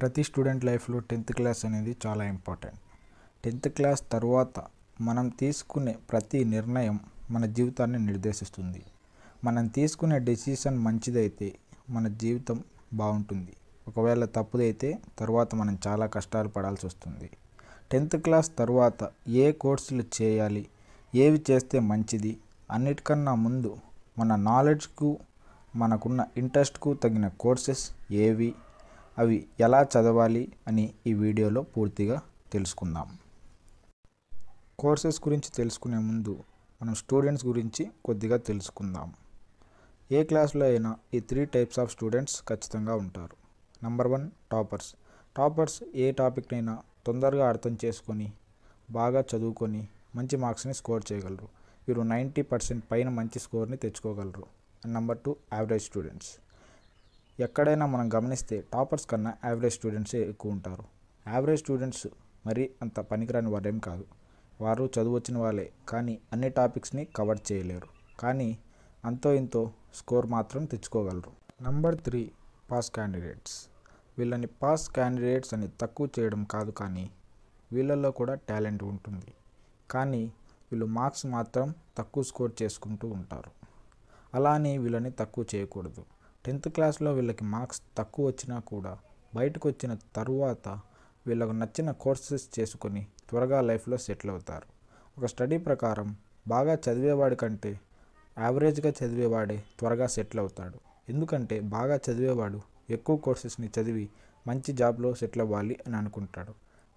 ప్రతి స్టూడెంట్ లైఫ్లో tenth class అనేది చాలా ఇంపార్టెంట్ టెన్త్ క్లాస్ తర్వాత మనం తీసుకునే ప్రతి నిర్ణయం మన జీవితాన్ని నిర్దేశిస్తుంది మనం తీసుకునే డెసిషన్ మంచిదైతే మన జీవితం బాగుంటుంది ఒకవేళ తప్పుదైతే తర్వాత మనం చాలా కష్టాలు పడాల్సి వస్తుంది టెన్త్ క్లాస్ తర్వాత ఏ కోర్సులు చేయాలి ఏవి చేస్తే మంచిది అన్నిటికన్నా ముందు మన నాలెడ్జ్కు మనకున్న ఇంట్రెస్ట్కు తగిన కోర్సెస్ ఏవి అవి ఎలా చదవాలి అని ఈ వీడియోలో పూర్తిగా తెలుసుకుందాం కోర్సెస్ గురించి తెలుసుకునే ముందు మనం స్టూడెంట్స్ గురించి కొద్దిగా తెలుసుకుందాం ఏ క్లాస్లో అయినా ఈ త్రీ టైప్స్ ఆఫ్ స్టూడెంట్స్ ఖచ్చితంగా ఉంటారు నంబర్ వన్ టాపర్స్ టాపర్స్ ఏ టాపిక్నైనా తొందరగా అర్థం చేసుకొని బాగా చదువుకొని మంచి మార్క్స్ని స్కోర్ చేయగలరు వీరు నైంటీ పర్సెంట్ పైన మంచి స్కోర్ని తెచ్చుకోగలరు నంబర్ టూ యావరేజ్ స్టూడెంట్స్ ఎక్కడైనా మనం గమనిస్తే టాపర్స్ కన్నా యావరేజ్ స్టూడెంట్సే ఎక్కువ ఉంటారు యావరేజ్ స్టూడెంట్స్ మరీ అంత పనికిరాని వారేం కాదు వారు చదువు వచ్చిన వాళ్ళే కానీ అన్ని టాపిక్స్ని కవర్ చేయలేరు కానీ అంతో ఇంతో స్కోర్ మాత్రం తెచ్చుకోగలరు నంబర్ త్రీ పాస్ క్యాండిడేట్స్ వీళ్ళని పాస్ క్యాండిడేట్స్ అని తక్కువ చేయడం కాదు కానీ వీళ్ళల్లో కూడా టాలెంట్ ఉంటుంది కానీ వీళ్ళు మార్క్స్ మాత్రం తక్కువ స్కోర్ చేసుకుంటూ ఉంటారు అలా అని వీళ్ళని తక్కువ చేయకూడదు టెన్త్ క్లాస్లో వీళ్ళకి మార్క్స్ తక్కువ వచ్చినా కూడా బయటకు వచ్చిన తరువాత వీళ్ళకు నచ్చిన కోర్సెస్ చేసుకొని త్వరగా లైఫ్లో సెటిల్ అవుతారు ఒక స్టడీ ప్రకారం బాగా చదివేవాడి కంటే యావరేజ్గా చదివేవాడే త్వరగా సెటిల్ అవుతాడు ఎందుకంటే బాగా చదివేవాడు ఎక్కువ కోర్సెస్ని చదివి మంచి జాబ్లో సెటిల్ అవ్వాలి అని అనుకుంటాడు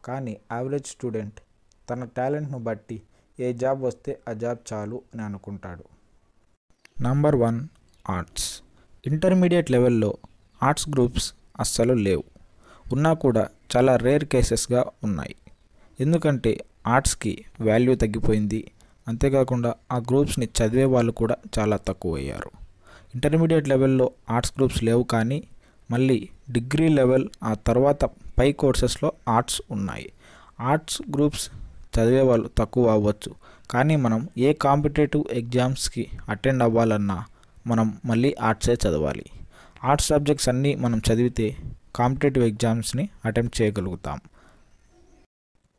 కానీ యావరేజ్ స్టూడెంట్ తన టాలెంట్ను బట్టి ఏ జాబ్ వస్తే ఆ జాబ్ చాలు అని అనుకుంటాడు నంబర్ వన్ ఆర్ట్స్ ఇంటర్మీడియట్ లెవెల్లో ఆర్ట్స్ గ్రూప్స్ అస్సలు లేవు ఉన్నా కూడా చాలా రేర్ కేసెస్గా ఉన్నాయి ఎందుకంటే ఆర్ట్స్కి వాల్యూ తగ్గిపోయింది అంతేకాకుండా ఆ గ్రూప్స్ని చదివే వాళ్ళు కూడా చాలా తక్కువ అయ్యారు ఇంటర్మీడియట్ లెవెల్లో ఆర్ట్స్ గ్రూప్స్ లేవు కానీ మళ్ళీ డిగ్రీ లెవెల్ ఆ తర్వాత పై కోర్సెస్లో ఆర్ట్స్ ఉన్నాయి ఆర్ట్స్ గ్రూప్స్ చదివే వాళ్ళు తక్కువ అవ్వచ్చు కానీ మనం ఏ కాంపిటేటివ్ ఎగ్జామ్స్కి అటెండ్ అవ్వాలన్నా మనం మళ్ళీ ఆర్ట్సే చదవాలి ఆర్ట్స్ సబ్జెక్ట్స్ అన్నీ మనం చదివితే కాంపిటేటివ్ ఎగ్జామ్స్ని అటెంప్ట్ చేయగలుగుతాం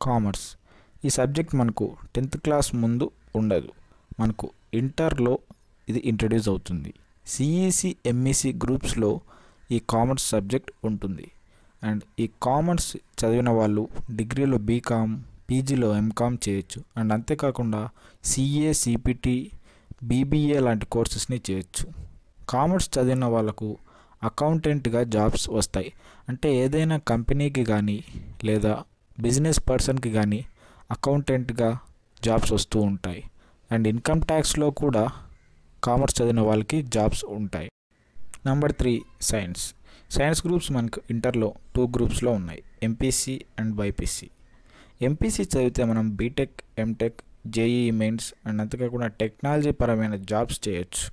కామర్స్ ఈ సబ్జెక్ట్ మనకు టెన్త్ క్లాస్ ముందు ఉండదు మనకు ఇంటర్లో ఇది ఇంట్రడ్యూస్ అవుతుంది సిఈసి ఎంఈసి గ్రూప్స్లో ఈ కామర్స్ సబ్జెక్ట్ ఉంటుంది అండ్ ఈ కామర్స్ చదివిన వాళ్ళు డిగ్రీలో బీకామ్ పీజీలో ఎంకామ్ చేయొచ్చు అండ్ అంతేకాకుండా సిఏ సిపిటి బీబీఏ లాంటి కోర్సెస్ని చేయొచ్చు కామర్స్ చదివిన వాళ్ళకు అకౌంటెంట్గా జాబ్స్ వస్తాయి అంటే ఏదైనా కంపెనీకి కానీ లేదా బిజినెస్ పర్సన్కి కానీ అకౌంటెంట్గా జాబ్స్ వస్తూ ఉంటాయి అండ్ ఇన్కమ్ ట్యాక్స్లో కూడా కామర్స్ చదివిన వాళ్ళకి జాబ్స్ ఉంటాయి number three science science groups మనకు ఇంటర్లో టూ గ్రూప్స్లో ఉన్నాయి ఎంపీసీ అండ్ బైపీసీ ఎంపీసీ చదివితే మనం BTech MTech JEE mains and అంతేకాకుండా టెక్నాలజీ పరమైన జాబ్స్ చేయొచ్చు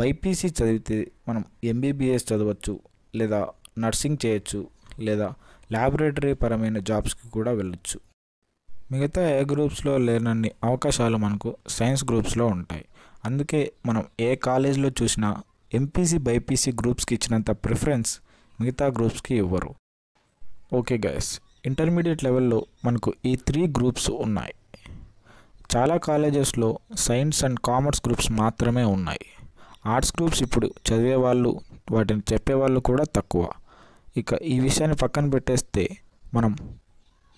బైపీసీ చదివితే మనం ఎంబీబీఎస్ చదవచ్చు లేదా నర్సింగ్ చేయొచ్చు లేదా ల్యాబొరేటరీ పరమైన జాబ్స్కి కూడా వెళ్ళొచ్చు మిగతా ఏ గ్రూప్స్లో లేనన్ని అవకాశాలు మనకు సైన్స్ గ్రూప్స్లో ఉంటాయి అందుకే మనం ఏ కాలేజ్లో చూసినా ఎంపీసీ బైపీసీ గ్రూప్స్కి ఇచ్చినంత ప్రిఫరెన్స్ మిగతా గ్రూప్స్కి ఇవ్వరు ఓకే గైస్ ఇంటర్మీడియట్ లెవెల్లో మనకు ఈ త్రీ గ్రూప్స్ ఉన్నాయి చాలా కాలేజెస్లో సైన్స్ అండ్ కామర్స్ గ్రూప్స్ మాత్రమే ఉన్నాయి ఆర్ట్స్ గ్రూప్స్ ఇప్పుడు చదివే వాళ్ళు వాటిని చెప్పేవాళ్ళు కూడా తక్కువ ఇక ఈ విషయాన్ని పక్కన పెట్టేస్తే మనం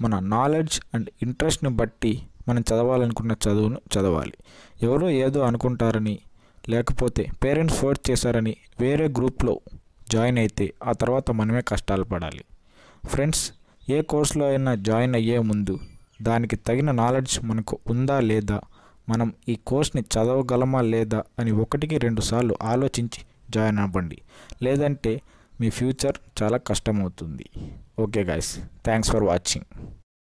మన నాలెడ్జ్ అండ్ ఇంట్రెస్ట్ని బట్టి మనం చదవాలనుకున్న చదువును చదవాలి ఎవరో ఏదో అనుకుంటారని లేకపోతే పేరెంట్స్ ఫోర్స్ చేశారని వేరే గ్రూప్లో జాయిన్ అయితే ఆ తర్వాత మనమే కష్టాలు పడాలి ఫ్రెండ్స్ ఏ కోర్సులో అయినా జాయిన్ అయ్యే ముందు దానికి తగిన నాలెడ్జ్ మనకు ఉందా లేదా మనం ఈ కోర్స్ని చదవగలమా లేదా అని ఒకటికి రెండుసార్లు ఆలోచించి జాయిన్ అవ్వండి లేదంటే మీ ఫ్యూచర్ చాలా కష్టమవుతుంది okay guys thanks for watching